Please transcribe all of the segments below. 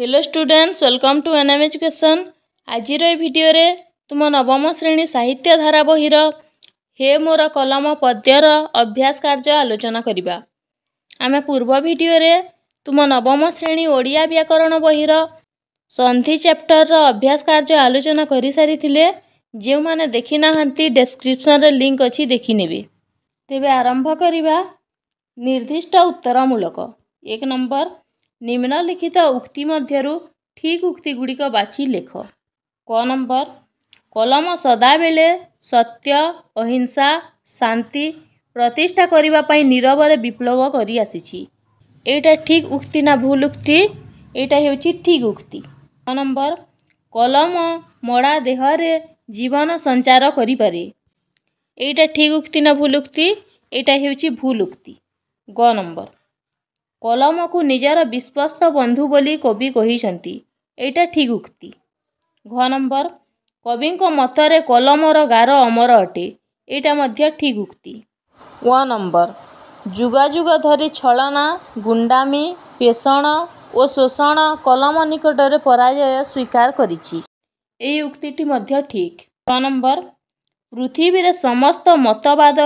hello students welcome to N M education ଆଜିର ଏହି ଭିଡ଼ିଓରେ ତୁମ ନବମ ଶ୍ରେଣୀ ସାହିତ୍ୟ ଧାରା ବହିର ହେ ମୋର କଲମ ପଦ୍ୟର ଅଭ୍ୟାସ କାର୍ଯ୍ୟ ଆଲୋଚନା କରିବା ଆମେ ପୂର୍ବ ଭିଡ଼ିଓରେ ତୁମ ନବମ ଶ୍ରେଣୀ ଓଡ଼ିଆ ବ୍ୟାକରଣ ବହିର ସନ୍ଧି ଚାପ୍ଟରର ଅଭ୍ୟାସ କାର୍ଯ୍ୟ ଆଲୋଚନା କରିସାରିଥିଲେ ଯେଉଁମାନେ ଦେଖିନାହାନ୍ତି ଡେସ୍କ୍ରିପ୍ସନ୍ରେ ଲିଙ୍କ୍ ଅଛି ଦେଖିନେବେ ତେବେ ଆରମ୍ଭ କରିବା ନିର୍ଦ୍ଦିଷ୍ଟ ଉତ୍ତରମୂଳକ ଏକ ନମ୍ବର ନିମ୍ନଲିଖିତ ଉକ୍ତି ମଧ୍ୟରୁ ଠିକ୍ ଉକ୍ତି ଗୁଡ଼ିକ ବାଛି ଲେଖ କ ନମ୍ବର କଲମ ସଦାବେଳେ ସତ୍ୟ ଅହିଂସା ଶାନ୍ତି ପ୍ରତିଷ୍ଠା କରିବା ପାଇଁ ନିରବରେ ବିପ୍ଳବ କରିଆସିଛି ଏଇଟା ଠିକ୍ ଉକ୍ତି ନା ଭୁଲ ଉକ୍ତି ଏଇଟା ହେଉଛି ଠିକ୍ ଉକ୍ତି ନ ନମ୍ବର କଲମ ମଡ଼ା ଦେହରେ ଜୀବନ ସଞ୍ଚାର କରିପାରେ ଏଇଟା ଠିକ୍ ଉକ୍ତି ନା ଭୁଲ ଉକ୍ତି ଏଇଟା ହେଉଛି ଭୁଲ ଉକ୍ତି ଗ ନମ୍ବର କଲମକୁ ନିଜର ବିଶ୍ୱସ୍ତ ବନ୍ଧୁ ବୋଲି କବି କହିଛନ୍ତି ଏଇଟା ଠିକ୍ ଉକ୍ତି ଘ ନମ୍ବର କବିଙ୍କ ମତରେ କଲମର ଗାର ଅମର ଅଟେ ଏଇଟା ମଧ୍ୟ ଠିକ୍ ଉକ୍ତି ୱା ନମ୍ବର ଯୁଗାଯୁଗ ଧରି ଛଳନା ଗୁଣ୍ଡାମି ପେଷଣ ଓ ଶୋଷଣ କଲମ ନିକଟରେ ପରାଜୟ ସ୍ୱୀକାର କରିଛି ଏହି ଉକ୍ତିଟି ମଧ୍ୟ ଠିକ୍ ଛଅ ନମ୍ବର ପୃଥିବୀରେ ସମସ୍ତ ମତବାଦ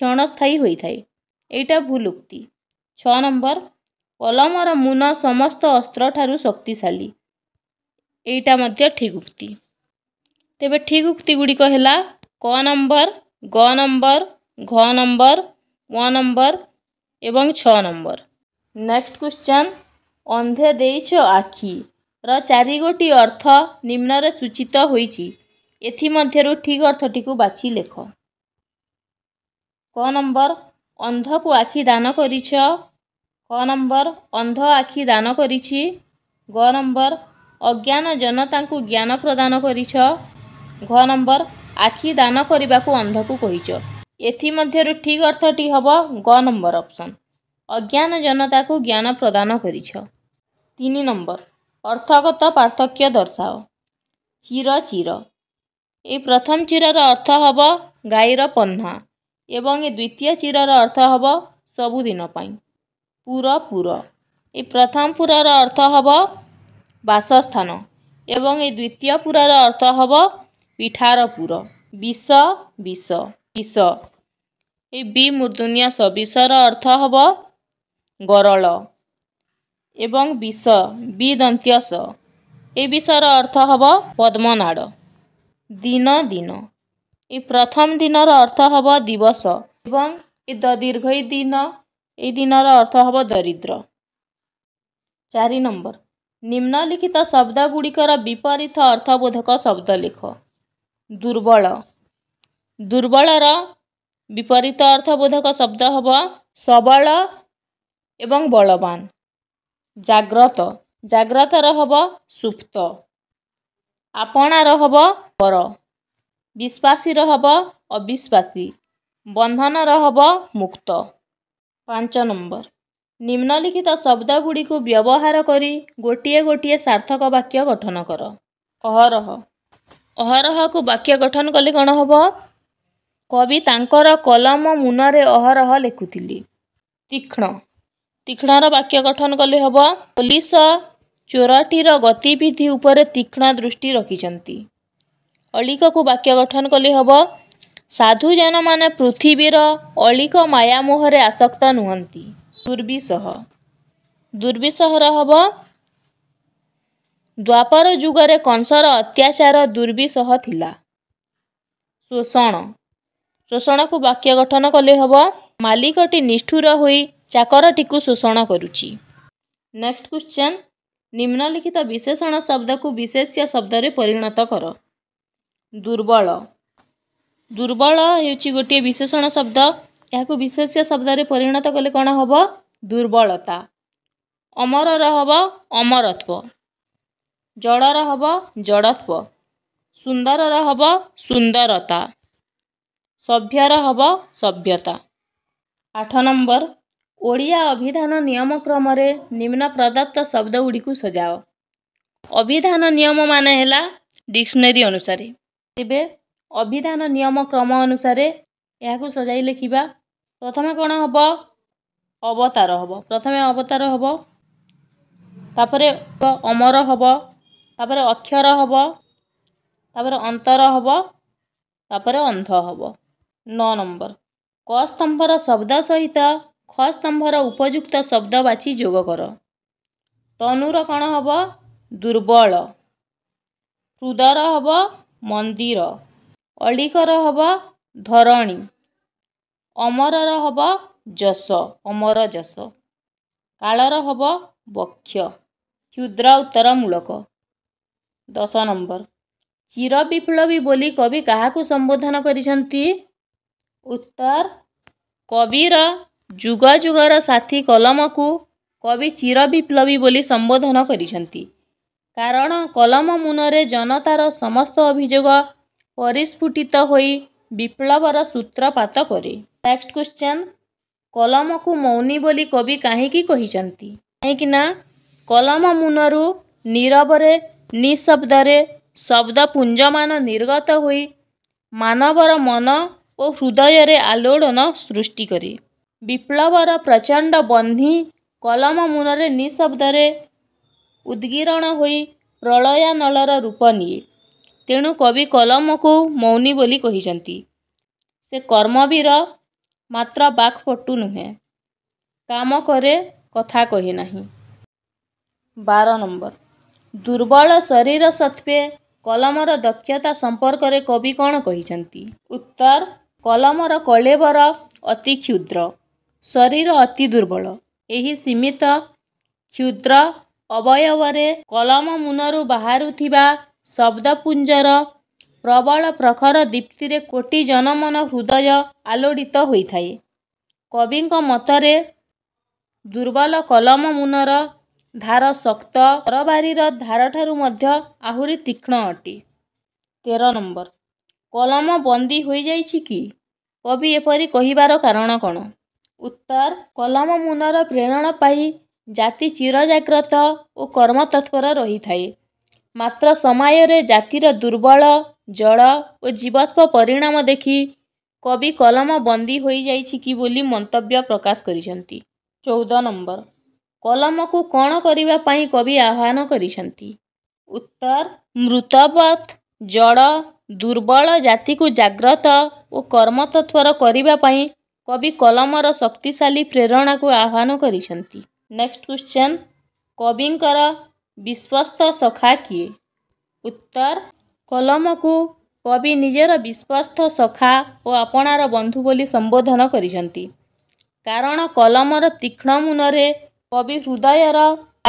କ୍ଷଣସ୍ଥାୟୀ ହୋଇଥାଏ ଏଇଟା ଭୁଲ ଉକ୍ତି ଛଅ ନମ୍ବର କଲମର ମୁନ ସମସ୍ତ ଅସ୍ତ୍ର ଠାରୁ ଶକ୍ତିଶାଳୀ ଏଇଟା ମଧ୍ୟ ଠିକ୍ ଉକ୍ତି ତେବେ ଠିକ୍ ଉକ୍ତି ଗୁଡ଼ିକ ହେଲା କ ନମ୍ବର ଗ ନମ୍ବର ଘ ନମ୍ବର ୱ ନମ୍ବର ଏବଂ ଛଅ ନମ୍ବର ନେକ୍ସଟ କ୍ୱେଶ୍ଚନ୍ ଅନ୍ଧେ ଦେଇଛ ଆଖିର ଚାରିଗୋଟି ଅର୍ଥ ନିମ୍ନରେ ସୂଚିତ ହୋଇଛି ଏଥିମଧ୍ୟରୁ ଠିକ୍ ଅର୍ଥଟିକୁ ବାଛି ଲେଖ କ ନମ୍ବର ଅନ୍ଧକୁ ଆଖି ଦାନ କରିଛ କ ନମ୍ବର ଅନ୍ଧ ଆଖି ଦାନ କରିଛି ଘ ନମ୍ବର ଅଜ୍ଞାନ ଜନତାଙ୍କୁ ଜ୍ଞାନ ପ୍ରଦାନ କରିଛ ଘ ନମ୍ବର ଆଖି ଦାନ କରିବାକୁ ଅନ୍ଧକୁ କହିଛ ଏଥିମଧ୍ୟରୁ ଠିକ୍ ଅର୍ଥଟି ହେବ ଗ ନମ୍ବର ଅପସନ୍ ଅଜ୍ଞାନ ଜନତାକୁ ଜ୍ଞାନ ପ୍ରଦାନ କରିଛ ତିନି ନମ୍ବର ଅର୍ଥଗତ ପାର୍ଥକ୍ୟ ଦର୍ଶାଅ ଚିର ଚିର ଏହି ପ୍ରଥମ ଚିରର ଅର୍ଥ ହେବ ଗାଈର ପହ୍ନା ଏବଂ ଏ ଦ୍ୱିତୀୟ ଚିରର ଅର୍ଥ ହେବ ସବୁଦିନ ପାଇଁ ପୁର ପୁର ଏ ପ୍ରଥମ ପୁରର ଅର୍ଥ ହେବ ବାସସ୍ଥାନ ଏବଂ ଏ ଦ୍ୱିତୀୟ ପୁରର ଅର୍ଥ ହେବ ପିଠାର ପୁର ବିଷ ବିଷ ବିଷ ଏ ବି ମୃଦୁନିଆ ସ ବିଷର ଅର୍ଥ ହେବ ଗରଳ ଏବଂ ବିଷ ବି ଦନ୍ତ୍ୟ ସ ଏ ବିଷର ଅର୍ଥ ହେବ ପଦ୍ମନାଡ଼ ଦିନ ଦିନ ଏ ପ୍ରଥମ ଦିନର ଅର୍ଥ ହେବ ଦିବସ ଏବଂ ଏ ଦୀର୍ଘ ଦିନ ଏହି ଦିନର ଅର୍ଥ ହେବ ଦରିଦ୍ର ଚାରି ନମ୍ବର ନିମ୍ନଲିଖିତ ଶବ୍ଦଗୁଡ଼ିକର ବିପରୀତ ଅର୍ଥବୋଧକ ଶବ୍ଦ ଲେଖ ଦୁର୍ବଳ ଦୁର୍ବଳର ବିପରୀତ ଅର୍ଥବୋଧକ ଶବ୍ଦ ହେବ ସବଳ ଏବଂ ବଳବାନ ଜାଗ୍ରତ ଜାଗ୍ରତର ହେବ ସୁପ୍ତ ଆପଣାର ହେବ ପର ବିଶ୍ୱାସୀର ହେବ ଅବିଶ୍ୱାସୀ ବନ୍ଧନର ହେବ ମୁକ୍ତ ପାଞ୍ଚ ନମ୍ବର ନିମ୍ନଲିଖିତ ଶବ୍ଦଗୁଡ଼ିକୁ ବ୍ୟବହାର କରି ଗୋଟିଏ ଗୋଟିଏ ସାର୍ଥକ ବାକ୍ୟ ଗଠନ କର ଅହରହ ଅହରହକୁ ବାକ୍ୟ ଗଠନ କଲେ କ'ଣ ହେବ କବି ତାଙ୍କର କଲମ ମୁନରେ ଅହରହ ଲେଖୁଥିଲି ତୀକ୍ଷ୍ଣ ତୀକ୍ଷ୍ଣର ବାକ୍ୟ ଗଠନ କଲେ ହେବ ପୋଲିସ ଚୋରଟିର ଗତିବିଧି ଉପରେ ତୀକ୍ଷ୍ଣ ଦୃଷ୍ଟି ରଖିଛନ୍ତି ଅଳିକକୁ ବାକ୍ୟ ଗଠନ କଲେ ହେବ ସାଧୁଜନମାନେ ପୃଥିବୀର ଅଳିକ ମାୟା ମୁହଁରେ ଆସକ୍ତ ନୁହନ୍ତି ଦୁର୍ବିଷହ ଦୁର୍ବିଷହର ହେବ ଦ୍ୱାପର ଯୁଗରେ କଂସର ଅତ୍ୟାଚାର ଦୁର୍ବିଷହ ଥିଲା ଶୋଷଣ ଶୋଷଣକୁ ବାକ୍ୟ ଗଠନ କଲେ ହେବ ମାଲିକଟି ନିଷ୍ଠୁର ହୋଇ ଚାକରଟିକୁ ଶୋଷଣ କରୁଛି ନେକ୍ସଟ କ୍ୱେଶ୍ଚନ୍ ନିମ୍ନଲିଖିତ ବିଶେଷଣ ଶବ୍ଦକୁ ବିଶେଷ୍ୟ ଶବ୍ଦରେ ପରିଣତ କର ଦୁର୍ବଳ ଦୁର୍ବଳ ହେଉଛି ଗୋଟିଏ ବିଶେଷଣ ଶବ୍ଦ ଏହାକୁ ବିଶେଷ ଶବ୍ଦରେ ପରିଣତ କଲେ କ'ଣ ହେବ ଦୁର୍ବଳତା ଅମରର ହେବ ଅମରତ୍ଵ ଜଳର ହେବ ଜଡ଼ତ୍ଵ ସୁନ୍ଦରର ହେବ ସୁନ୍ଦରତା ସଭ୍ୟର ହେବ ସଭ୍ୟତା ଆଠ ନମ୍ବର ଓଡ଼ିଆ ଅଭିଧାନ ନିୟମ କ୍ରମରେ ନିମ୍ନ ପ୍ରଦତ୍ତ ଶବ୍ଦ ଗୁଡ଼ିକୁ ସଜାଅ ଅଭିଧାନ ନିୟମମାନ ହେଲା ଡିକ୍ସନାରୀ ଅନୁସାରେ ତେବେ ଅଭିଧାନ ନିୟମ କ୍ରମ ଅନୁସାରେ ଏହାକୁ ସଜାଇ ଲେଖିବା ପ୍ରଥମେ କ'ଣ ହେବ ଅବତାର ହେବ ପ୍ରଥମେ ଅବତାର ହେବ ତାପରେ ଅମର ହେବ ତାପରେ ଅକ୍ଷର ହେବ ତାପରେ ଅନ୍ତର ହେବ ତାପରେ ଅନ୍ଧ ହେବ ନଅ ନମ୍ବର କ ସ୍ତମ୍ଭର ଶବ୍ଦ ସହିତ ଖ ସ୍ତମ୍ଭର ଉପଯୁକ୍ତ ଶବ୍ଦ ବାଛି ଯୋଗ କର ତନୁର କ'ଣ ହେବ ଦୁର୍ବଳ ହୃଦର ହେବ ମନ୍ଦିର ଅଳିକର ହେବ ଧରଣୀ ଅମରର ହେବ ଯଶ ଅମର ଯଶ କାଳର ହେବ ବକ୍ଷ କ୍ଷୁଦ୍ର ଉତ୍ତର ମୂଳକ ଦଶ ନମ୍ବର ଚିର ବିପ୍ଳବୀ ବୋଲି କବି କାହାକୁ ସମ୍ବୋଧନ କରିଛନ୍ତି ଉତ୍ତର କବିର ଯୁଗ ଯୁଗର ସାଥୀ କଲମକୁ କବି ଚିର ବିପ୍ଳବୀ ବୋଲି ସମ୍ବୋଧନ କରିଛନ୍ତି କାରଣ କଲମ ମୁନରେ ଜନତାର ସମସ୍ତ ଅଭିଯୋଗ ପରିସ୍ଫୁଟିତ ହୋଇ ବିପ୍ଳବର ସୂତ୍ରପାତ କରେ ନେକ୍ସଟ କ୍ୱେଶ୍ଚନ୍ କଲମକୁ ମୌନୀ ବୋଲି କବି କାହିଁକି କହିଛନ୍ତି କାହିଁକିନା କଲମ ମୁନରୁ ନୀରବରେ ନିଶବ୍ଦରେ ଶବ୍ଦପୁଞ୍ଜମାନ ନିର୍ଗତ ହୋଇ ମାନବର ମନ ଓ ହୃଦୟରେ ଆଲୋଡ଼ନ ସୃଷ୍ଟି କରେ ବିପ୍ଳବର ପ୍ରଚଣ୍ଡ ବନ୍ଧୀ କଲମ ମୁନରେ ନିଶବ୍ଦରେ ଉଦ୍ଗୀରଣ ହୋଇ ପ୍ରଳୟାନଳର ରୂପ ନିଏ ତେଣୁ କବି କଲମକୁ ମୌନି ବୋଲି କହିଛନ୍ତି ସେ କର୍ମବୀର ମାତ୍ର ବାକ୍ପଟୁ ନୁହେଁ କାମ କରେ କଥା କହେ ନାହିଁ ବାର ନମ୍ବର ଦୁର୍ବଳ ଶରୀର ସତ୍ତ୍ୱେ କଲମର ଦକ୍ଷତା ସମ୍ପର୍କରେ କବି କ'ଣ କହିଛନ୍ତି ଉତ୍ତର କଲମର କଳେବର ଅତି କ୍ଷୁଦ୍ର ଶରୀର ଅତି ଦୁର୍ବଳ ଏହି ସୀମିତ କ୍ଷୁଦ୍ର ଅବୟବରେ କଲମ ମୁନରୁ ବାହାରୁଥିବା ଶବ୍ଦପୁଞ୍ଜର ପ୍ରବଳ ପ୍ରଖର ଦୀପ୍ତିରେ କୋଟି ଜନମନ ହୃଦୟ ଆଲୋଡ଼ିତ ହୋଇଥାଏ କବିଙ୍କ ମତରେ ଦୁର୍ବଳ କଲମ ମୁନର ଧାର ଶକ୍ତ ତରବାରୀର ଠାରୁ ମଧ୍ୟ ଆହୁରି ତୀକ୍ଷ୍ଣ ଅଟେ ତେର ନମ୍ବର କଲମ ବନ୍ଦୀ ହୋଇଯାଇଛି କି କବି ଏପରି କହିବାର କାରଣ କ'ଣ ଉତ୍ତର କଲମ ମୁନର ପ୍ରେରଣା ପାଇ ଜାତି ଚିରଜାଗ୍ରତ ଓ କର୍ମତତ୍ପର ରହିଥାଏ ମାତ୍ର ସମୟରେ ଜାତିର ଦୁର୍ବଳ ଜଳ ଓ ଜୀବତ୍ୱ ପରିଣାମ ଦେଖି କବି କଲମ ବନ୍ଦୀ ହୋଇଯାଇଛି କି ବୋଲି ମନ୍ତବ୍ୟ ପ୍ରକାଶ କରିଛନ୍ତି ଚଉଦ ନମ୍ବର କଲମକୁ କ'ଣ କରିବା ପାଇଁ କବି ଆହ୍ୱାନ କରିଛନ୍ତି ଉତ୍ତର ମୃତବତ୍ ଜଳ ଦୁର୍ବଳ ଜାତିକୁ ଜାଗ୍ରତ ଓ କର୍ମତତ୍ପର କରିବା ପାଇଁ କବି କଲମର ଶକ୍ତିଶାଳୀ ପ୍ରେରଣାକୁ ଆହ୍ୱାନ କରିଛନ୍ତି ନେକ୍ସଟ କ୍ୱେଶ୍ଚନ୍ କବିଙ୍କର ବିଶ୍ୱସ୍ତ ସଖା କିଏ ଉତ୍ତର କଲମକୁ କବି ନିଜର ବିଶ୍ୱସ୍ତ ସଖା ଓ ଆପଣାର ବନ୍ଧୁ ବୋଲି ସମ୍ବୋଧନ କରିଛନ୍ତି କାରଣ କଲମର ତୀକ୍ଷ୍ଣ ମୁନରେ କବି ହୃଦୟର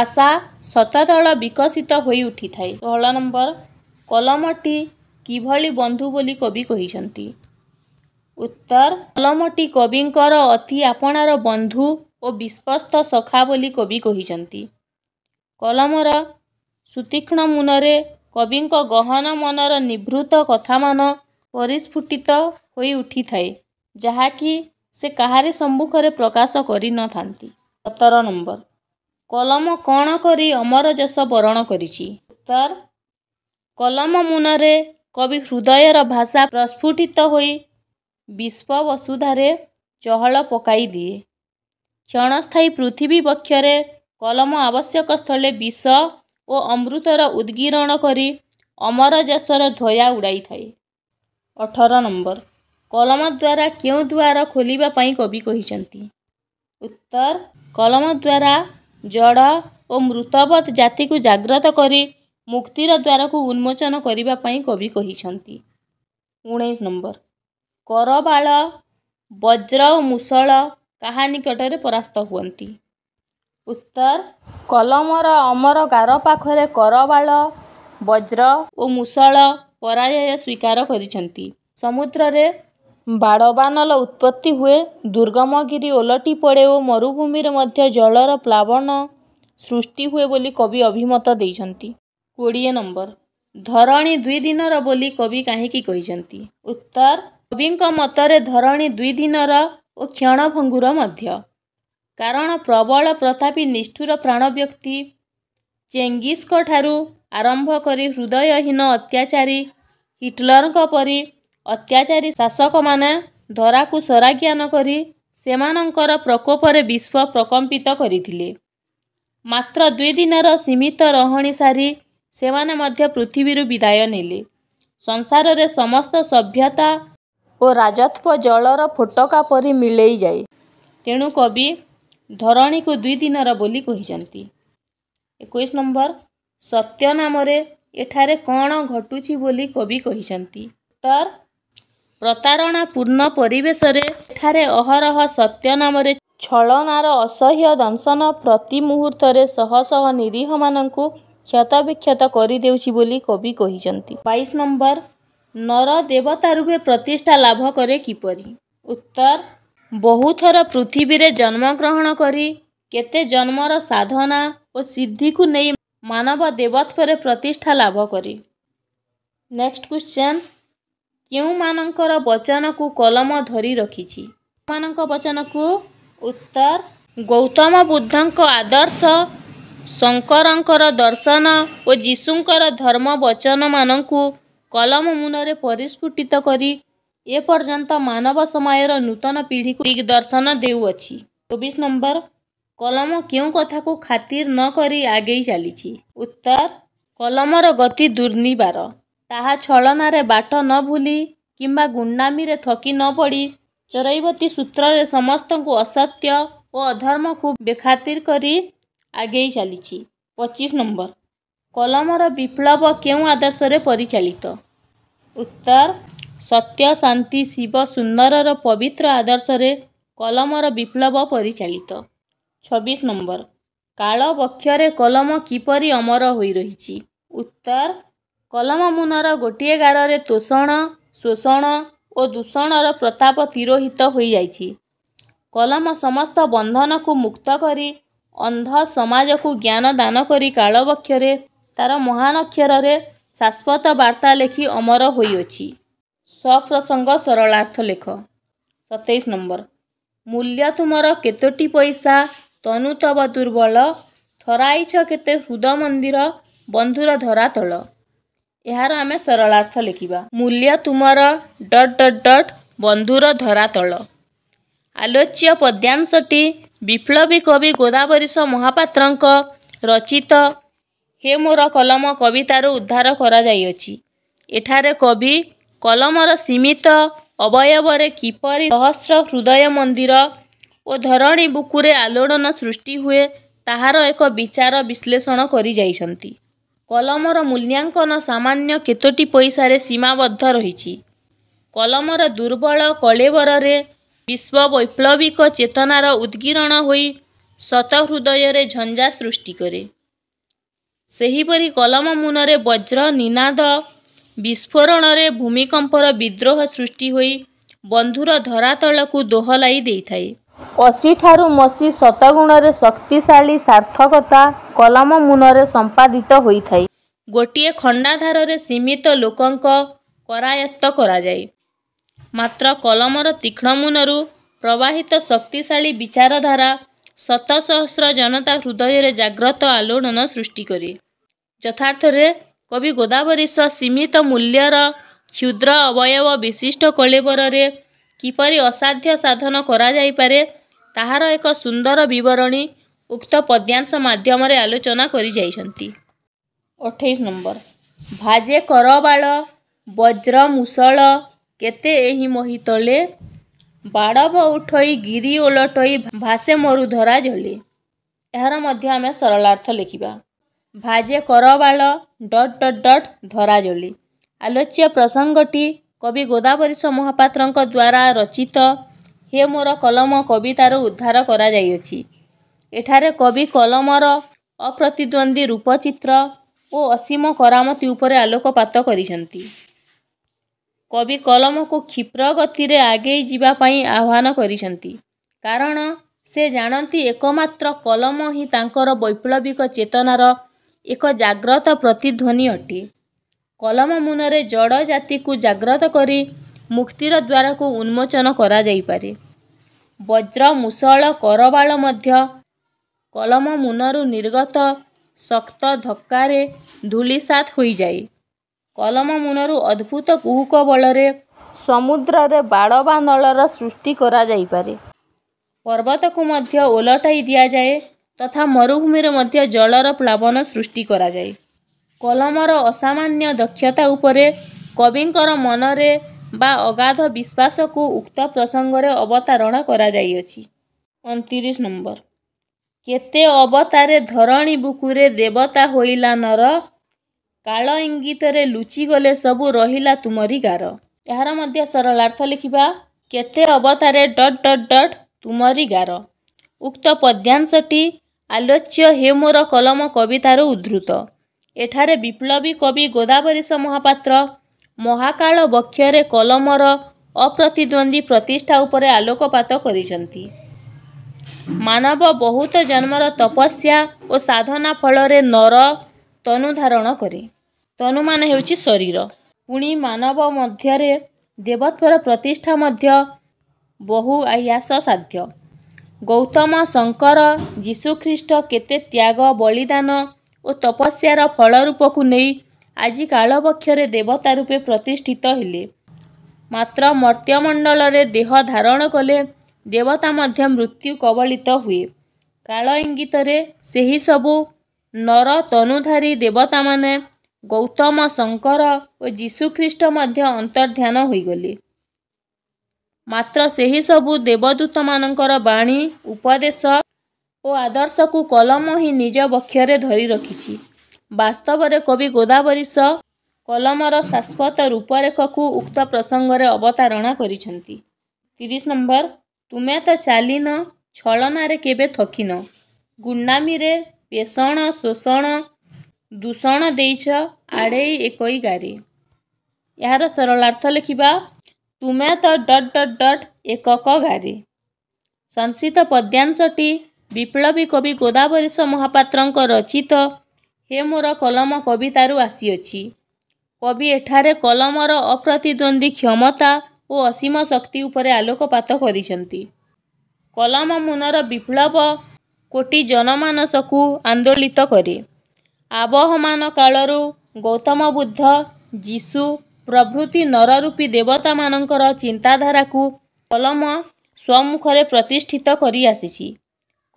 ଆଶା ସତତଳ ବିକଶିତ ହୋଇ ଉଠିଥାଏ ଷୋହଳ ନମ୍ବର କଲମଟି କିଭଳି ବନ୍ଧୁ ବୋଲି କବି କହିଛନ୍ତି ଉତ୍ତର କଲମଟି କବିଙ୍କର ଅତି ଆପଣାର ବନ୍ଧୁ ଓ ବିଶ୍ୱସ୍ତ ସଖା ବୋଲି କବି କହିଛନ୍ତି କଲମର ସୁତୀକ୍ଷ୍ଣ ମୁନରେ କବିଙ୍କ ଗହନ ମନର ନିଭୃତ କଥାମାନ ପରିସ୍ଫୁଟିତ ହୋଇ ଉଠିଥାଏ ଯାହାକି ସେ କାହାରି ସମ୍ମୁଖରେ ପ୍ରକାଶ କରିନଥାନ୍ତି ସତର ନମ୍ବର କଲମ କ'ଣ କରି ଅମର ଯଶ ବରଣ କରିଛି ଉତ୍ତର କଲମ ମୁନରେ କବି ହୃଦୟର ଭାଷା ପ୍ରସ୍ଫୁଟିତ ହୋଇ ବିଶ୍ୱ ବସୁଧାରେ ଚହଳ ପକାଇ ଦିଏ କ୍ଷଣସ୍ଥାୟୀ ପୃଥିବୀ ପକ୍ଷରେ କଲମ ଆବଶ୍ୟକ ସ୍ଥଳେ ବିଷ ଓ ଅମୃତର ଉଦ୍ଗୀରଣ କରି ଅମର ଜାସର ଧୋୟା ଉଡ଼ାଇଥାଏ ଅଠର ନମ୍ବର କଲମ ଦ୍ୱାରା କେଉଁ ଦ୍ୱାର ଖୋଲିବା ପାଇଁ କବି କହିଛନ୍ତି ଉତ୍ତର କଲମ ଦ୍ୱାରା ଜଡ଼ ଓ ମୃତବତ ଜାତିକୁ ଜାଗ୍ରତ କରି ମୁକ୍ତିର ଦ୍ୱାରକୁ ଉନ୍ମୋଚନ କରିବା ପାଇଁ କବି କହିଛନ୍ତି ଉଣେଇଶ ନମ୍ବର କରବାଳ ବଜ୍ର ଓ ମୂଷଳ କାହା ନିକଟରେ ପରାସ୍ତ ହୁଅନ୍ତି ଉତ୍ତର କଲମର ଅମର ଗାର ପାଖରେ କରବାଳ ବଜ୍ର ଓ ମୂଷଳ ପରାଜୟ ସ୍ୱୀକାର କରିଛନ୍ତି ସମୁଦ୍ରରେ ବାଡ଼ବାନଲ ଉତ୍ପତ୍ତି ହୁଏ ଦୁର୍ଗମଗିରି ଓଲଟି ପଡ଼େ ଓ ମରୁଭୂମିରେ ମଧ୍ୟ ଜଳର ପ୍ଲାବନ ସୃଷ୍ଟି ହୁଏ ବୋଲି କବି ଅଭିମତ ଦେଇଛନ୍ତି କୋଡ଼ିଏ ନମ୍ବର ଧରଣୀ ଦୁଇ ଦିନର ବୋଲି କବି କାହିଁକି କହିଛନ୍ତି ଉତ୍ତର କବିଙ୍କ ମତରେ ଧରଣୀ ଦୁଇ ଦିନର ଓ କ୍ଷଣ ଭଙ୍ଗୁର ମଧ୍ୟ କାରଣ ପ୍ରବଳ ପ୍ରତାପୀ ନିଷ୍ଠୁର ପ୍ରାଣ ବ୍ୟକ୍ତି ଚେଙ୍ଗିସ୍ଙ୍କ ଠାରୁ ଆରମ୍ଭ କରି ହୃଦୟହୀନ ଅତ୍ୟାଚାରୀ ହିଟଲରଙ୍କ ପରି ଅତ୍ୟାଚାରୀ ଶାସକମାନେ ଧରାକୁ ସରାଜ୍ଞାନ କରି ସେମାନଙ୍କର ପ୍ରକୋପରେ ବିଶ୍ୱ ପ୍ରକମ୍ପିତ କରିଥିଲେ ମାତ୍ର ଦୁଇ ଦିନର ସୀମିତ ରହଣି ସାରି ସେମାନେ ମଧ୍ୟ ପୃଥିବୀରୁ ବିଦାୟ ନେଲେ ସଂସାରରେ ସମସ୍ତ ସଭ୍ୟତା ଓ ରାଜତ୍ଵ ଜଳର ଫୋଟକା ପରି ମିଳେଇଯାଏ ତେଣୁ କବି को दुई दिन र बोली एकैश नंबर सत्य नाम एठार कन् बोली कवि उत्तर प्रतारणा पूर्ण परिवेशले अहरह सत्य नाम छलनार असह्य मुहूर्त प्रतिमुहुर्त श निरीह म क्षत विखत गरिदे कवि बइस नंबर नर देवता रूपे प्रतिष्ठा लाभ कर किपरि उत्तर ବହୁଥର ପୃଥିବୀରେ ଜନ୍ମଗ୍ରହଣ କରି କେତେ ଜନ୍ମର ସାଧନା ଓ ସିଦ୍ଧିକୁ ନେଇ ମାନବ ଦେବତ୍ୱରେ ପ୍ରତିଷ୍ଠା ଲାଭ କରି ନେକ୍ସଟ କ୍ୱେଶ୍ଚନ୍ କେଉଁମାନଙ୍କର ବଚନକୁ କଲମ ଧରି ରଖିଛି କେଉଁମାନଙ୍କ ବଚନକୁ ଉତ୍ତର ଗୌତମ ବୁଦ୍ଧଙ୍କ ଆଦର୍ଶ ଶଙ୍କରଙ୍କର ଦର୍ଶନ ଓ ଯୀଶୁଙ୍କର ଧର୍ମ ବଚନମାନଙ୍କୁ କଲମ ମୁନରେ ପରିସ୍ଫୁଟିତ କରି ଏପର୍ଯ୍ୟନ୍ତ ମାନବ ସମୟର ନୂତନ ପିଢ଼ିକୁ ଦିଗ୍ଦର୍ଶନ ଦେଉଅଛି ଚବିଶ ନମ୍ବର କଲମ କେଉଁ କଥାକୁ ଖାତିର ନ କରି ଆଗେଇ ଚାଲିଛି ଉତ୍ତର କଲମର ଗତି ଦୁର୍ନିବାର ତାହା ଛଳନାରେ ବାଟ ନ ଭୁଲି କିମ୍ବା ଗୁଣ୍ଡାମିରେ ଥକି ନ ପଡ଼ି ଚରୈବତୀ ସୂତ୍ରରେ ସମସ୍ତଙ୍କୁ ଅସତ୍ୟ ଓ ଅଧର୍ମକୁ ବେଖାତିର କରି ଆଗେଇ ଚାଲିଛି ପଚିଶ ନମ୍ବର କଲମର ବିପ୍ଳବ କେଉଁ ଆଦର୍ଶରେ ପରିଚାଳିତ ଉତ୍ତର ସତ୍ୟ ଶାନ୍ତି ଶିବ ସୁନ୍ଦରର ପବିତ୍ର ଆଦର୍ଶରେ କଲମର ବିପ୍ଳବ ପରିଚାଳିତ ଛବିଶ ନମ୍ବର କାଳବକ୍ଷରେ କଲମ କିପରି ଅମର ହୋଇ ରହିଛି ଉତ୍ତର କଲମ ମୁନର ଗୋଟିଏ ଗାରରେ ତୋଷଣ ଶୋଷଣ ଓ ଦୂଷଣର ପ୍ରତାପ ତିରୋହିତ ହୋଇଯାଇଛି କଲମ ସମସ୍ତ ବନ୍ଧନକୁ ମୁକ୍ତ କରି ଅନ୍ଧ ସମାଜକୁ ଜ୍ଞାନ ଦାନ କରି କାଳବକ୍ଷରେ ତାର ମହାନକ୍ଷରରେ ଶାଶ୍ୱତ ବାର୍ତ୍ତା ଲେଖି ଅମର ହୋଇଅଛି ସପ୍ରସଙ୍ଗ ସରଳାର୍ଥ ଲେଖ ସତେଇଶ ନମ୍ବର ମୂଲ୍ୟ ତୁମର କେତୋଟି ପଇସା ତନୁ ତବ ଦୁର୍ବଳ ଥରାଇଛ କେତେ ହୃଦ ମନ୍ଦିର ବନ୍ଧୁର ଧରା ତଳ ଏହାର ଆମେ ସରଳାର୍ଥ ଲେଖିବା ମୂଲ୍ୟ ତୁମର ଡଟ୍ ଡଟ୍ ଡଟ୍ ବନ୍ଧୁର ଧରା ତଳ ଆଲୋଚ୍ୟ ପଦ୍ୟାଂଶଟି ବିପ୍ଳବୀ କବି ଗୋଦାବରୀଶ ମହାପାତ୍ରଙ୍କ ରଚିତ ହେ ମୋର କଲମ କବିତାରୁ ଉଦ୍ଧାର କରାଯାଇଅଛି ଏଠାରେ କବି କଲମର ସୀମିତ ଅବୟବରେ କିପରି ସହସ୍ର ହୃଦୟ ମନ୍ଦିର ଓ ଧରଣୀ ବୁକୁରେ ଆଲୋଡ଼ନ ସୃଷ୍ଟି ହୁଏ ତାହାର ଏକ ବିଚାର ବିଶ୍ଳେଷଣ କରିଯାଇଛନ୍ତି କଲମର ମୂଲ୍ୟାଙ୍କନ ସାମାନ୍ୟ କେତୋଟି ପଇସାରେ ସୀମାବଦ୍ଧ ରହିଛି କଲମର ଦୁର୍ବଳ କଳେବରରେ ବିଶ୍ୱ ବୈପ୍ଳବିକ ଚେତନାର ଉଦ୍ଗୀରଣ ହୋଇ ସତହୃଦୟରେ ଝଞ୍ଜା ସୃଷ୍ଟି କରେ ସେହିପରି କଲମ ମୁନରେ ବଜ୍ର ନିନାଦ ବିସ୍ଫୋରଣରେ ଭୂମିକମ୍ପର ବିଦ୍ରୋହ ସୃଷ୍ଟି ହୋଇ ବନ୍ଧୁର ଧରାତଳକୁ ଦୋହଲାଇ ଦେଇଥାଏ ଅଶୀଠାରୁ ମସି ଶତଗୁଣରେ ଶକ୍ତିଶାଳୀ ସାର୍ଥକତା କଲମ ମୁନରେ ସମ୍ପାଦିତ ହୋଇଥାଏ ଗୋଟିଏ ଖଣ୍ଡାଧାରରେ ସୀମିତ ଲୋକଙ୍କ କରାୟତ୍ତ କରାଯାଏ ମାତ୍ର କଲମର ତୀକ୍ଷ୍ଣ ମୁନରୁ ପ୍ରବାହିତ ଶକ୍ତିଶାଳୀ ବିଚାରଧାରା ଶତସହସ୍ର ଜନତା ହୃଦୟରେ ଜାଗ୍ରତ ଆଲୋଡ଼ନ ସୃଷ୍ଟି କରେ ଯଥାର୍ଥରେ କବି ଗୋଦାବରୀ ସ୍ୱ ସୀମିତ ମୂଲ୍ୟର କ୍ଷୁଦ୍ର ଅବୟବ ବିଶିଷ୍ଟ କଳେବରରେ କିପରି ଅସାଧ୍ୟ ସାଧନ କରାଯାଇପାରେ ତାହାର ଏକ ସୁନ୍ଦର ବିବରଣୀ ଉକ୍ତ ପଦ୍ୟାଂଶ ମାଧ୍ୟମରେ ଆଲୋଚନା କରିଯାଇଛନ୍ତି ଅଠେଇଶ ନମ୍ବର ଭାଜେ କରବାଳ ବଜ୍ର ମୂଷଳ କେତେ ଏହି ମହି ତଳେ ବାଡ଼ବ ଉଠଇ ଗିରି ଓଲଟଇ ଭାସେ ମରୁ ଧରା ଜଳେ ଏହାର ମଧ୍ୟ ଆମେ ସରଳାର୍ଥ ଲେଖିବା ଭାଜେ କରବାଳ ଡଟ୍ ଡଟ୍ ଡଟ୍ ଧରାଜଳି ଆଲୋଚ୍ୟ ପ୍ରସଙ୍ଗଟି କବି ଗୋଦାବରୀଶ ମହାପାତ୍ରଙ୍କ ଦ୍ୱାରା ରଚିତ ହେ ମୋର କଲମ କବିତାରୁ ଉଦ୍ଧାର କରାଯାଇଅଛି ଏଠାରେ କବି କଲମର ଅପ୍ରତିଦ୍ୱନ୍ଦ୍ୱୀ ରୂପଚିତ୍ର ଓ ଅସୀମ କରାମତି ଉପରେ ଆଲୋକପାତ କରିଛନ୍ତି କବି କଲମକୁ କ୍ଷିପ୍ର ଗତିରେ ଆଗେଇ ଯିବା ପାଇଁ ଆହ୍ୱାନ କରିଛନ୍ତି କାରଣ ସେ ଜାଣନ୍ତି ଏକମାତ୍ର କଲମ ହିଁ ତାଙ୍କର ବୈପ୍ଲବିକ ଚେତନାର ଏକ ଜାଗ୍ରତ ପ୍ରତିଧ୍ୱନି ଅଟେ କଲମ ମୁନରେ ଜଡ଼ ଜାତିକୁ ଜାଗ୍ରତ କରି ମୁକ୍ତିର ଦ୍ୱାରକୁ ଉନ୍ମୋଚନ କରାଯାଇପାରେ ବଜ୍ର ମୂଷଳ କରବାଳ ମଧ୍ୟ କଲମ ମୁନରୁ ନିର୍ଗତ ଶକ୍ତ ଧକ୍କାରେ ଧୂଳିସାତ ହୋଇଯାଏ କଲମ ମୁନରୁ ଅଦ୍ଭୁତ କୁହୁକ ବଳରେ ସମୁଦ୍ରରେ ବାଡ଼ ବା ନଳର ସୃଷ୍ଟି କରାଯାଇପାରେ ପର୍ବତକୁ ମଧ୍ୟ ଓଲଟାଇ ଦିଆଯାଏ ତଥା ମରୁଭୂମିରେ ମଧ୍ୟ ଜଳର ପ୍ଲାବନ ସୃଷ୍ଟି କରାଯାଏ କଲମର ଅସାମାନ୍ୟ ଦକ୍ଷତା ଉପରେ କବିଙ୍କର ମନରେ ବା ଅଗାଧ ବିଶ୍ୱାସକୁ ଉକ୍ତ ପ୍ରସଙ୍ଗରେ ଅବତାରଣା କରାଯାଇଅଛି ଅଣତିରିଶ ନମ୍ବର କେତେ ଅବତାରେ ଧରଣୀ ବୁକୁରେ ଦେବତା ହୋଇଲା ନର କାଳ ଇଙ୍ଗିତରେ ଲୁଚିଗଲେ ସବୁ ରହିଲା ତୁମରି ଗାର ଏହାର ମଧ୍ୟ ସରଳାର୍ଥ ଲେଖିବା କେତେ ଅବତାରେ ଡଟ୍ ଡଟ୍ ଡଟ୍ ତୁମରି ଗାର ଉକ୍ତ ପଦ୍ୟାଂଶଟି ଆଲୋଚ୍ୟ ହେଉ ମୋର କଲମ କବିତାରୁ ଉଦ୍ଧୃତ ଏଠାରେ ବିପ୍ଳବୀ କବି ଗୋଦାବରୀଶ ମହାପାତ୍ର ମହାକାଳ ବକ୍ଷରେ କଲମର ଅପ୍ରତିଦ୍ୱନ୍ଦ୍ୱୀ ପ୍ରତିଷ୍ଠା ଉପରେ ଆଲୋକପାତ କରିଛନ୍ତି ମାନବ ବହୁତ ଜନ୍ମର ତପସ୍ୟା ଓ ସାଧନା ଫଳରେ ନର ତନୁ ଧାରଣ କରେ ତନୁମାନ ହେଉଛି ଶରୀର ପୁଣି ମାନବ ମଧ୍ୟରେ ଦେବତ୍ୱର ପ୍ରତିଷ୍ଠା ମଧ୍ୟ ବହୁ ଆୟାସ ସାଧ୍ୟ ଗୌତମ ଶଙ୍କର ଯୀଶୁଖ୍ରୀଷ୍ଟ କେତେ ତ୍ୟାଗ ବଳିଦାନ ଓ ତପସ୍ୟାର ଫଳ ରୂପକୁ ନେଇ ଆଜି କାଳବକ୍ଷରେ ଦେବତା ରୂପେ ପ୍ରତିଷ୍ଠିତ ହେଲେ ମାତ୍ର ମର୍ତ୍ତ୍ୟମଣ୍ଡଳରେ ଦେହ ଧାରଣ କଲେ ଦେବତା ମଧ୍ୟ ମୃତ୍ୟୁ କବଳିତ ହୁଏ କାଳ ଇଙ୍ଗିତରେ ସେହି ସବୁ ନର ତନୁଧାରୀ ଦେବତାମାନେ ଗୌତମ ଶଙ୍କର ଓ ଯୀଶୁଖ୍ରୀଷ୍ଟ ମଧ୍ୟ ଅନ୍ତର୍ଧ୍ୟାନ ହୋଇଗଲେ मात्र सब देवदूत बाणी उपदेश ओ को कलम ही निज हिँ निजरि वास्तवले कवि गोदावरी सलम र शाश्वत को उक्त प्रसंग प्रसङ्गले अवतारणा गरिस नंबर तुमे त चालिन न छलनारे केव थकिन गुण्डामी पेषण शोषण दूषण देछ आडे एकै गाडी यहाँ सर ତୁମେ ତ ଡଟ୍ ଡଟ୍ ଡଟ୍ ଏକକ ଗାରି ସଂସିତ ପଦ୍ୟାଂଶଟି ବିପ୍ଳବୀ କବି ଗୋଦାବରୀଶ ମହାପାତ୍ରଙ୍କ ରଚିତ ହେ ମୋର କଲମ କବିତାରୁ ଆସିଅଛି କବି ଏଠାରେ କଲମର ଅପ୍ରତିଦ୍ୱନ୍ଦ୍ୱୀ କ୍ଷମତା ଓ ଅସୀମ ଶକ୍ତି ଉପରେ ଆଲୋକପାତ କରିଛନ୍ତି କଲମ ମୁନର ବିପ୍ଳବ କୋଟି ଜନମାନସକୁ ଆନ୍ଦୋଳିତ କରେ ଆବହମାନ କାଳରୁ ଗୌତମ ବୁଦ୍ଧ ଯୀଶୁ ପ୍ରଭୃତି ନରରୂପୀ ଦେବତାମାନଙ୍କର ଚିନ୍ତାଧାରାକୁ କଲମ ସ୍ୱମୁଖରେ ପ୍ରତିଷ୍ଠିତ କରିଆସିଛି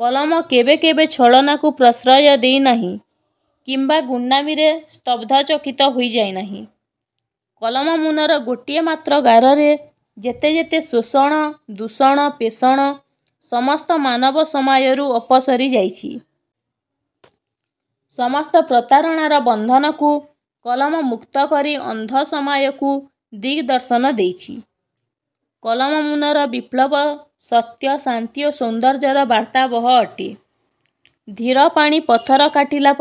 କଲମ କେବେ କେବେ ଛଳନାକୁ ପ୍ରଶ୍ରୟ ଦେଇନାହିଁ କିମ୍ବା ଗୁଣ୍ଡାମିରେ ସ୍ତବ୍ଧଚକିତ ହୋଇଯାଇନାହିଁ କଲମ ମୁନର ଗୋଟିଏ ମାତ୍ର ଗାରରେ ଯେତେ ଯେତେ ଶୋଷଣ ଦୂଷଣ ପେଷଣ ସମସ୍ତ ମାନବ ସମୟରୁ ଅପସରି ଯାଇଛି ସମସ୍ତ ପ୍ରତାରଣାର ବନ୍ଧନକୁ कलम मुक्त मुक्ती अन्ध समयको दिग्दर्शन दिलम कलम र विप्लव सत्य शान्ति सौन्दर्य र वार्तावह अटे धीर पाथर काटिला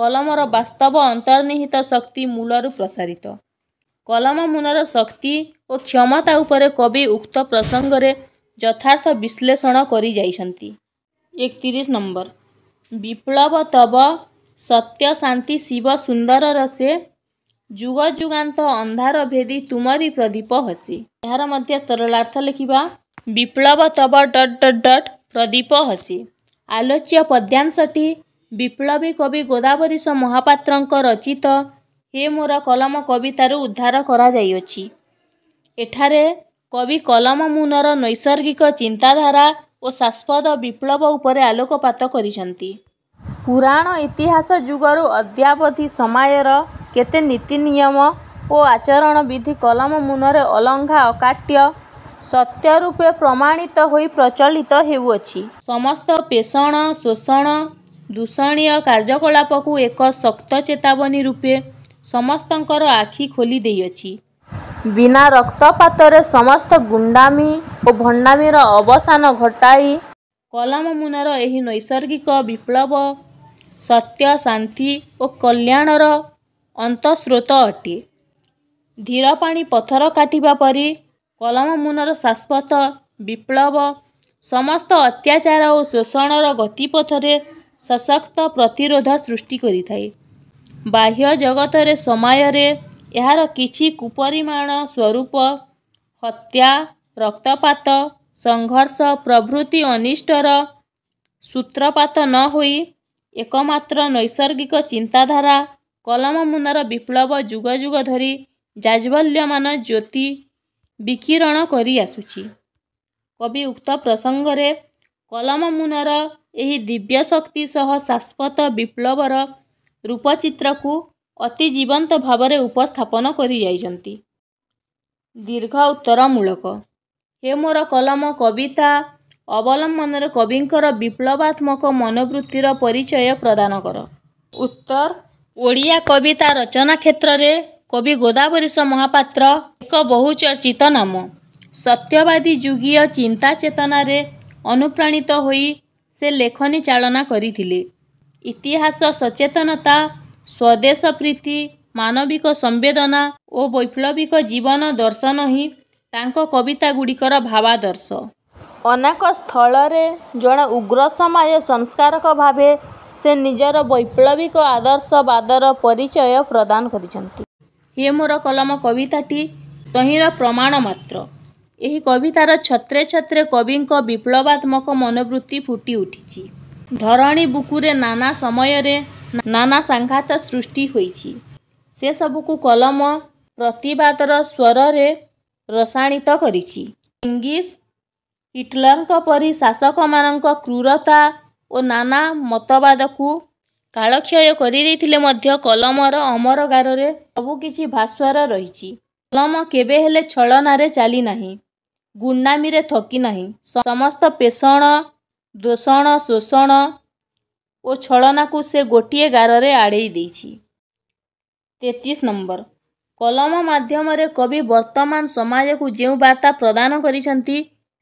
कलम र वास्तव अन्तर्निहित शक्ति मूलहरू प्रसारित कलम मुन शक्ति शक्ति क्षमता उप कवि उक्त प्रसङ्गले यथार्थ विश्लेषण गरितिस नम्बर विप्लवतव ସତ୍ୟ ଶାନ୍ତି ଶିବ ସୁନ୍ଦରର ସେ ଯୁଗ ଯୁଗାନ୍ତ ଅନ୍ଧାର ଭେଦି ତୁମରି ପ୍ରଦୀପ ହସି ଏହାର ମଧ୍ୟ ସରଳାର୍ଥ ଲେଖିବା ବିପ୍ଳବ ତବ ଡଟ୍ ଡଟ୍ ଡଟ୍ ପ୍ରଦୀପ ହସି ଆଲୋଚ୍ୟ ପଦ୍ୟାଂଶଟି ବିପ୍ଳବୀ କବି ଗୋଦାବରୀଶ ମହାପାତ୍ରଙ୍କ ରଚିତ ହେ ମୋର କଲମ କବିତାରୁ ଉଦ୍ଧାର କରାଯାଇଅଛି ଏଠାରେ କବି କଲମ ମୁନର ନୈସର୍ଗିକ ଚିନ୍ତାଧାରା ଓ ଶାଶ୍ୱତ ବିପ୍ଳବ ଉପରେ ଆଲୋକପାତ କରିଛନ୍ତି ପୁରାଣ ଇତିହାସ ଯୁଗରୁ ଅଦ୍ୟାବଧି ସମୟର କେତେ ନୀତି ନିୟମ ଓ ଆଚରଣ ବିଧି କଲମ ମୁନରେ ଅଲଙ୍ଘା ଅକାଟ୍ୟ ସତ୍ୟ ରୂପେ ପ୍ରମାଣିତ ହୋଇ ପ୍ରଚଳିତ ହେଉଅଛି ସମସ୍ତ ପେଷଣ ଶୋଷଣ ଦୂଷଣୀୟ କାର୍ଯ୍ୟକଳାପକୁ ଏକ ଶକ୍ତ ଚେତାବନୀ ରୂପେ ସମସ୍ତଙ୍କର ଆଖି ଖୋଲି ଦେଇଅଛି ବିନା ରକ୍ତପାତରେ ସମସ୍ତ ଗୁଣ୍ଡାମି ଓ ଭଣ୍ଡାମିର ଅବସାନ ଘଟାଇ କଲମ ମୁନର ଏହି ନୈସର୍ଗିକ ବିପ୍ଳବ ସତ୍ୟ ଶାନ୍ତି ଓ କଲ୍ୟାଣର ଅନ୍ତଃସ୍ରୋତ ଅଟେ ଧୀର ପାଣି ପଥର କାଟିବା ପରି କଲମ ମୁନର ଶାଶ୍ୱତ ବିପ୍ଳବ ସମସ୍ତ ଅତ୍ୟାଚାର ଓ ଶୋଷଣର ଗତିପଥରେ ସଶକ୍ତ ପ୍ରତିରୋଧ ସୃଷ୍ଟି କରିଥାଏ ବାହ୍ୟ ଜଗତରେ ସମୟରେ ଏହାର କିଛି କୁପରିମାଣ ସ୍ୱରୂପ ହତ୍ୟା ରକ୍ତପାତ ସଂଘର୍ଷ ପ୍ରଭୃତି ଅନିଷ୍ଟର ସୂତ୍ରପାତ ନ ହୋଇ ଏକମାତ୍ର ନୈସର୍ଗିକ ଚିନ୍ତାଧାରା କଲମ ମୁନାର ବିପ୍ଳବ ଯୁଗ ଯୁଗ ଧରି ଯାଜବଲ୍ୟମାନ ଜ୍ୟୋତି ବିକିରଣ କରିଆସୁଛି କବି ଉକ୍ତ ପ୍ରସଙ୍ଗରେ କଲମ ମୁନାର ଏହି ଦିବ୍ୟ ଶକ୍ତି ସହ ଶାଶ୍ୱତ ବିପ୍ଳବର ରୂପଚିତ୍ରକୁ ଅତି ଜୀବନ୍ତ ଭାବରେ ଉପସ୍ଥାପନ କରିଯାଇଛନ୍ତି ଦୀର୍ଘ ଉତ୍ତରମୂଳକ ହେ ମୋର କଲମ କବିତା ଅବଲମ୍ବନରେ କବିଙ୍କର ବିପ୍ଳବାତ୍ମକ ମନୋବୃତ୍ତିର ପରିଚୟ ପ୍ରଦାନ କର ଉତ୍ତର ଓଡ଼ିଆ କବିତା ରଚନା କ୍ଷେତ୍ରରେ କବି ଗୋଦାବରିଶ ମହାପାତ୍ର ଏକ ବହୁଚର୍ଚ୍ଚିତ ନାମ ସତ୍ୟବାଦୀ ଯୁଗୀୟ ଚିନ୍ତା ଚେତନାରେ ଅନୁପ୍ରାଣିତ ହୋଇ ସେ ଲେଖନୀ ଚାଳନା କରିଥିଲେ ଇତିହାସ ସଚେତନତା ସ୍ୱଦେଶ ପ୍ରୀତି ମାନବିକ ସମ୍ବେଦନା ଓ ବୈପ୍ଲବିକ ଜୀବନ ଦର୍ଶନ ହିଁ ତାଙ୍କ କବିତାଗୁଡ଼ିକର ଭାବାଦର୍ଶ ଅନେକ ସ୍ଥଳରେ ଜଣେ ଉଗ୍ର ସମାଜ ସଂସ୍କାରକ ଭାବେ ସେ ନିଜର ବୈପ୍ଲବିକ ଆଦର୍ଶବାଦର ପରିଚୟ ପ୍ରଦାନ କରିଛନ୍ତି ଇଏ ମୋର କଲମ କବିତାଟି ତହିଁର ପ୍ରମାଣ ମାତ୍ର ଏହି କବିତାର ଛତ୍ରେ ଛତ୍ରେ କବିଙ୍କ ବିପ୍ଲବାତ୍ମକ ମନୋବୃତ୍ତି ଫୁଟି ଉଠିଛି ଧରଣୀ ବୁକୁରେ ନାନା ସମୟରେ ନାନା ସାଙ୍ଘାତ ସୃଷ୍ଟି ହୋଇଛି ସେସବୁକୁ କଲମ ପ୍ରତିବାଦର ସ୍ୱରରେ ରସାଣିତ କରିଛି ଇଂଲିଶ ହିଟଲରଙ୍କ ପରି ଶାସକମାନଙ୍କ କ୍ରୁରତା ଓ ନାନା ମତବାଦକୁ କାଳକ୍ଷୟ କରିଦେଇଥିଲେ ମଧ୍ୟ କଲମର ଅମରଗାରରେ ସବୁକିଛି ଭାସ୍ୱର ରହିଛି କଲମ କେବେ ହେଲେ ଛଳନାରେ ଚାଲି ନାହିଁ ଗୁଣ୍ଡାମିରେ ଥକି ନାହିଁ ସମସ୍ତ ପେଷଣ ଦୋଷଣ ଶୋଷଣ ଓ ଛଳନାକୁ ସେ ଗୋଟିଏ ଗାରରେ ଆଡ଼େଇ ଦେଇଛି ତେତିଶ ନମ୍ବର କଲମ ମାଧ୍ୟମରେ କବି ବର୍ତ୍ତମାନ ସମାଜକୁ ଯେଉଁ ବାର୍ତ୍ତା ପ୍ରଦାନ କରିଛନ୍ତି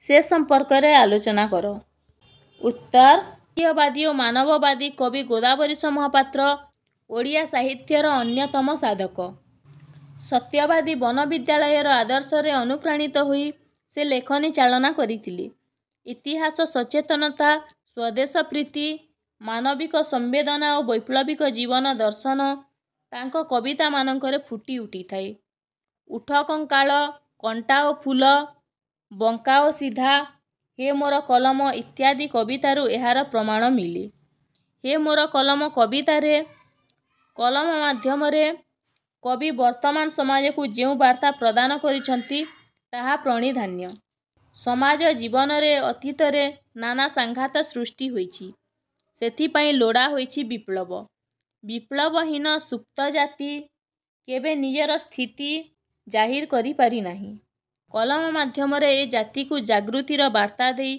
ସେ ସମ୍ପର୍କରେ ଆଲୋଚନା କର ଉତ୍ତର ଓ ମାନବବାଦୀ କବି ଗୋଦାବରୀ ସମହପାତ୍ର ଓଡ଼ିଆ ସାହିତ୍ୟର ଅନ୍ୟତମ ସାଧକ ସତ୍ୟବାଦୀ ବନ ବିଦ୍ୟାଳୟର ଆଦର୍ଶରେ ଅନୁପ୍ରାଣିତ ହୋଇ ସେ ଲେଖନୀ ଚାଳନା କରିଥିଲେ ଇତିହାସ ସଚେତନତା ସ୍ୱଦେଶ ପ୍ରୀତି ମାନବିକ ସମ୍ବେଦନା ଓ ବୈପ୍ଲବିକ ଜୀବନ ଦର୍ଶନ ତାଙ୍କ କବିତାମାନଙ୍କରେ ଫୁଟି ଉଠିଥାଏ ଉଠ କଙ୍କାଳ କଣ୍ଟା ଓ ଫୁଲ ବଙ୍କା ଓ ସିଧା ହେ ମୋର କଲମ ଇତ୍ୟାଦି କବିତାରୁ ଏହାର ପ୍ରମାଣ ମିଳେ ହେ ମୋର କଲମ କବିତାରେ କଲମ ମାଧ୍ୟମରେ କବି ବର୍ତ୍ତମାନ ସମାଜକୁ ଯେଉଁ ବାର୍ତ୍ତା ପ୍ରଦାନ କରିଛନ୍ତି ତାହା ପ୍ରଣିଧାନ୍ୟ ସମାଜ ଜୀବନରେ ଅତୀତରେ ନାନା ସାଂଘାତ ସୃଷ୍ଟି ହୋଇଛି ସେଥିପାଇଁ ଲୋଡ଼ା ହୋଇଛି ବିପ୍ଳବ ବିପ୍ଳବହୀନ ସୁପ୍ତ ଜାତି କେବେ ନିଜର ସ୍ଥିତି ଜାହିର କରିପାରିନାହିଁ କଲମ ମାଧ୍ୟମରେ ଏ ଜାତିକୁ ଜାଗୃତିର ବାର୍ତ୍ତା ଦେଇ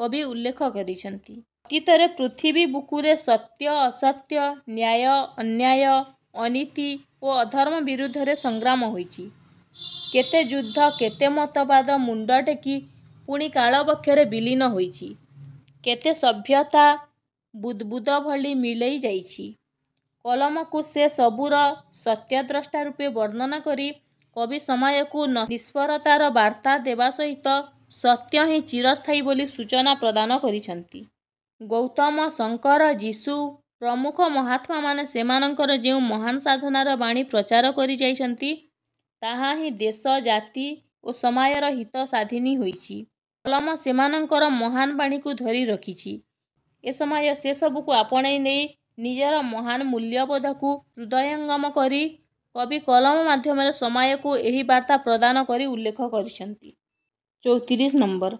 କବି ଉଲ୍ଲେଖ କରିଛନ୍ତି ଅତୀତରେ ପୃଥିବୀ ବୁକୁରେ ସତ୍ୟ ଅସତ୍ୟ ନ୍ୟାୟ ଅନ୍ୟାୟ ଅନୀତି ଓ ଅଧର୍ମ ବିରୁଦ୍ଧରେ ସଂଗ୍ରାମ ହୋଇଛି କେତେ ଯୁଦ୍ଧ କେତେ ମତବାଦ ମୁଣ୍ଡ ଟେକି ପୁଣି କାଳ ପକ୍ଷରେ ବିଲୀନ ହୋଇଛି କେତେ ସଭ୍ୟତା ବୁଦ୍ବୁଦ ଭଳି ମିଳେଇ ଯାଇଛି କଲମକୁ ସେ ସବୁର ସତ୍ୟଦ୍ରଷ୍ଟା ରୂପେ ବର୍ଣ୍ଣନା କରି କବି ସମୟକୁ ନିଷ୍ପରତାର ବାର୍ତ୍ତା ଦେବା ସହିତ ସତ୍ୟ ହିଁ ଚିରସ୍ଥାୟୀ ବୋଲି ସୂଚନା ପ୍ରଦାନ କରିଛନ୍ତି ଗୌତମ ଶଙ୍କର ଯୀଶୁ ପ୍ରମୁଖ ମହାତ୍ମାମାନେ ସେମାନଙ୍କର ଯେଉଁ ମହାନ ସାଧନାର ବାଣୀ ପ୍ରଚାର କରିଯାଇଛନ୍ତି ତାହା ହିଁ ଦେଶ ଜାତି ଓ ସମୟର ହିତ ସାଧିନୀ ହୋଇଛି କଲମ ସେମାନଙ୍କର ମହାନ ବାଣୀକୁ ଧରି ରଖିଛି ଏ ସମୟ ସେସବୁକୁ ଆପଣେଇ ନେଇ ନିଜର ମହାନ ମୂଲ୍ୟବୋଧକୁ ହୃଦୟଙ୍ଗମ କରି কবি কলম মাধ্যমে সময়କୁ এই বার্তা প্রদান કરી উল্লেখ করিছেন 34 নম্বর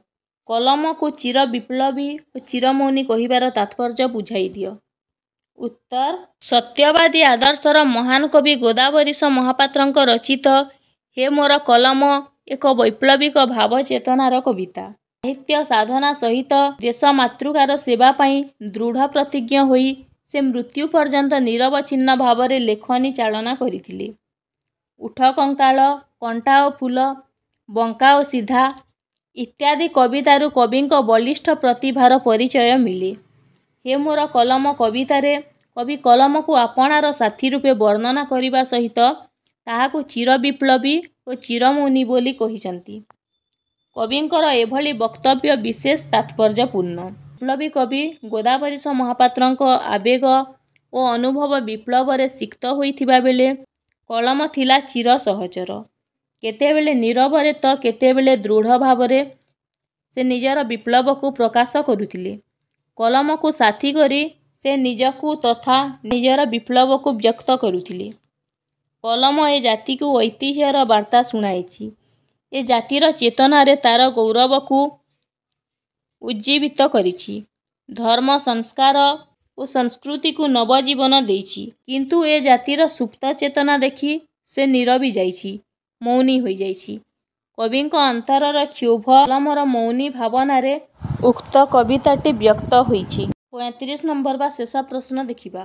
কলম কো চিরাবিপ্লবী ও চিরামণি কইবার तात्पर्य বুঝাই দিও উত্তর সত্যবাদী আদর্শর মহান কবি গোদাবরীসম মহাপাত্রଙ୍କ রচিত হে মোর কলম এক বৈপ্লবিক ভাবচেতনার কবিতা সাহিত্য সাধনা সহিত দেশমাতৃকার সেবা পাই দৃঢ় প্রতিজ্ঞ হই ସେ ମୃତ୍ୟୁ ପର୍ଯ୍ୟନ୍ତ ନିରବଚ୍ଛିନ୍ନ ଭାବରେ ଲେଖନୀ ଚାଳନା କରିଥିଲେ ଉଠ କଙ୍କାଳ କଣ୍ଟା ଓ ଫୁଲ ବଙ୍କା ଓ ସିଧା ଇତ୍ୟାଦି କବିତାରୁ କବିଙ୍କ ବଳିଷ୍ଠ ପ୍ରତିଭାର ପରିଚୟ ମିଳେ ହେ ମୋର କଲମ କବିତାରେ କବି କଲମକୁ ଆପଣାର ସାଥୀ ରୂପେ ବର୍ଣ୍ଣନା କରିବା ସହିତ ତାହାକୁ ଚିରବିପ୍ଳବୀ ଓ ଚିରମୁନି ବୋଲି କହିଛନ୍ତି କବିଙ୍କର ଏଭଳି ବକ୍ତବ୍ୟ ବିଶେଷ ତାତ୍ପର୍ଯ୍ୟପୂର୍ଣ୍ଣ ବିପ୍ଲବୀ କବି ଗୋଦାବରିଶ ମହାପାତ୍ରଙ୍କ ଆବେଗ ଓ ଅନୁଭବ ବିପ୍ଳବରେ ସିକ୍ତ ହୋଇଥିବା ବେଳେ କଳମ ଥିଲା ଚିର ସହଜର କେତେବେଳେ ନିରବରେ ତ କେତେବେଳେ ଦୃଢ଼ ଭାବରେ ସେ ନିଜର ବିପ୍ଳବକୁ ପ୍ରକାଶ କରୁଥିଲେ କଲମକୁ ସାଥି କରି ସେ ନିଜକୁ ତଥା ନିଜର ବିପ୍ଳବକୁ ବ୍ୟକ୍ତ କରୁଥିଲେ କଲମ ଏ ଜାତିକୁ ଐତିହ୍ୟର ବାର୍ତ୍ତା ଶୁଣାଇଛି ଏ ଜାତିର ଚେତନାରେ ତା'ର ଗୌରବକୁ ଉଜ୍ଜୀବିତ କରିଛି ଧର୍ମ ସଂସ୍କାର ଓ ସଂସ୍କୃତିକୁ ନବଜୀବନ ଦେଇଛି କିନ୍ତୁ ଏ ଜାତିର ସୁପ୍ତ ଚେତନା ଦେଖି ସେ ନିରବି ଯାଇଛି ମୌନୀ ହୋଇଯାଇଛି କବିଙ୍କ ଅନ୍ତରର କ୍ଷୋଭ କଲମର ମୌନି ଭାବନାରେ ଉକ୍ତ କବିତାଟି ବ୍ୟକ୍ତ ହୋଇଛି ପଇଁତିରିଶ ନମ୍ବର ବା ଶେଷ ପ୍ରଶ୍ନ ଦେଖିବା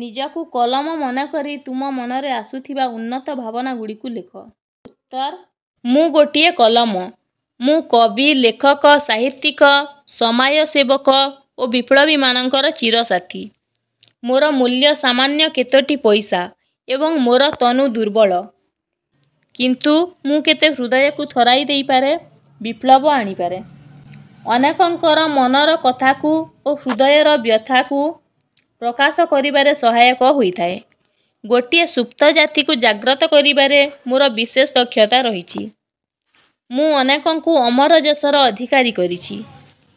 ନିଜକୁ କଲମ ମନେ କରି ତୁମ ମନରେ ଆସୁଥିବା ଉନ୍ନତ ଭାବନା ଗୁଡ଼ିକୁ ଲେଖ ଉତ୍ତର ମୁଁ ଗୋଟିଏ କଲମ ମୁଁ କବି ଲେଖକ ସାହିତ୍ୟିକ ସମାଜସେବକ ଓ ବିପ୍ଳବୀମାନଙ୍କର ଚିର ସାଥୀ ମୋର ମୂଲ୍ୟ ସାମାନ୍ୟ କେତୋଟି ପଇସା ଏବଂ ମୋର ତନୁ ଦୁର୍ବଳ କିନ୍ତୁ ମୁଁ କେତେ ହୃଦୟକୁ ଥରାଇ ଦେଇପାରେ ବିପ୍ଳବ ଆଣିପାରେ ଅନେକଙ୍କର ମନର କଥାକୁ ଓ ହୃଦୟର ବ୍ୟଥାକୁ ପ୍ରକାଶ କରିବାରେ ସହାୟକ ହୋଇଥାଏ ଗୋଟିଏ ସୁପ୍ତ ଜାତିକୁ ଜାଗ୍ରତ କରିବାରେ ମୋର ବିଶେଷ ଦକ୍ଷତା ରହିଛି ମୁଁ ଅନେକଙ୍କୁ ଅମର ଦେଶର ଅଧିକାରୀ କରିଛି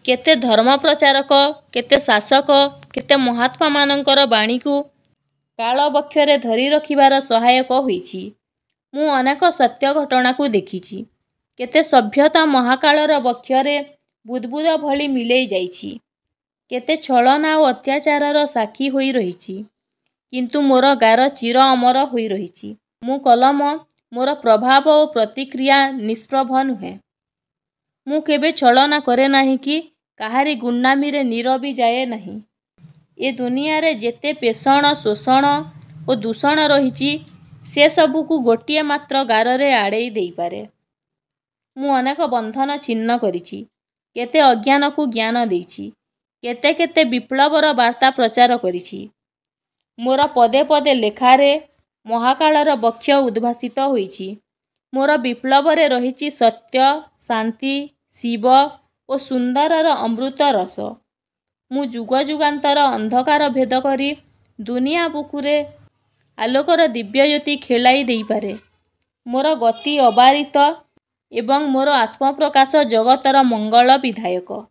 କେତେ ଧର୍ମ ପ୍ରଚାରକ କେତେ ଶାସକ କେତେ ମହାତ୍ମାମାନଙ୍କର ବାଣୀକୁ କାଳ କାଳବକ୍ଷରେ ଧରି ରଖିବାର ସହାୟକ ହୋଇଛି ମୁଁ ଅନେକ ସତ୍ୟ ଘଟଣାକୁ ଦେଖିଛି କେତେ ସଭ୍ୟତା ମହାକାଳର ବକ୍ଷରେ ବୁଦ୍ବୁଦ ଭଳି ମିଲେଇ ଯାଇଛି କେତେ ଛଳନା ଓ ଅତ୍ୟାଚାରର ସାକ୍ଷୀ ହୋଇ ରହିଛି କିନ୍ତୁ ମୋର ଗାର ଚିର ଅମର ହୋଇ ରହିଛି ମୁଁ କଲମ ମୋର ପ୍ରଭାବ ଓ ପ୍ରତିକ୍ରିୟା ନିଷ୍ପ୍ରଭ ନୁହେଁ ମୁଁ କେବେ ଛଳନା କରେ ନାହିଁ କି କାହାରି ଗୁଣ୍ଡାମୀରେ ନିରବି ଯାଏ ନାହିଁ ଏ ଦୁନିଆରେ ଯେତେ ପେଷଣ ଶୋଷଣ ଓ ଦୂଷଣ ରହିଛି ସେସବୁକୁ ଗୋଟିଏ ମାତ୍ର ଗାରରେ ଆଡ଼େଇ ଦେଇପାରେ ମୁଁ ଅନେକ ବନ୍ଧନ ଛିନ୍ନ କରିଛି କେତେ ଅଜ୍ଞାନକୁ ଜ୍ଞାନ ଦେଇଛି କେତେ କେତେ ବିପ୍ଳବର ବାର୍ତ୍ତା ପ୍ରଚାର କରିଛି ମୋର ପଦେ ପଦେ ଲେଖାରେ ମହାକାଳର ବକ୍ଷ ଉଦ୍ଭାସିତ ହୋଇଛି ମୋର ବିପ୍ଳବରେ ରହିଛି ସତ୍ୟ ଶାନ୍ତି ଶିବ ଓ ସୁନ୍ଦରର ଅମୃତ ରସ ମୁଁ ଯୁଗ ଯୁଗାନ୍ତର ଅନ୍ଧକାର ଭେଦ କରି ଦୁନିଆ ବୁକୁରେ ଆଲୋକର ଦିବ୍ୟଜ୍ୟୋତି ଖେଳାଇ ଦେଇପାରେ ମୋର ଗତି ଅବାରିତ ଏବଂ ମୋର ଆତ୍ମପ୍ରକାଶ ଜଗତର ମଙ୍ଗଳ ବିଧାୟକ